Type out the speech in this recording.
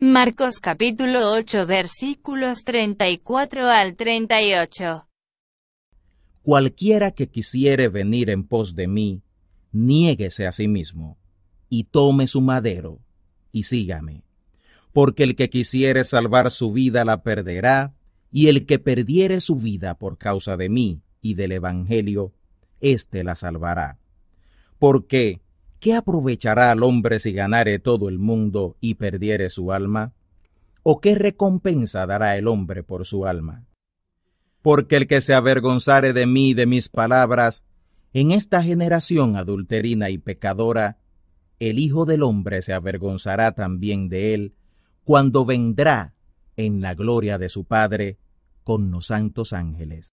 Marcos capítulo 8 versículos 34 al 38. Cualquiera que quisiere venir en pos de mí, niéguese a sí mismo, y tome su madero, y sígame. Porque el que quisiere salvar su vida la perderá, y el que perdiere su vida por causa de mí y del Evangelio, éste la salvará. Porque ¿qué aprovechará al hombre si ganare todo el mundo y perdiere su alma? ¿O qué recompensa dará el hombre por su alma? Porque el que se avergonzare de mí y de mis palabras, en esta generación adulterina y pecadora, el Hijo del Hombre se avergonzará también de él, cuando vendrá en la gloria de su Padre con los santos ángeles.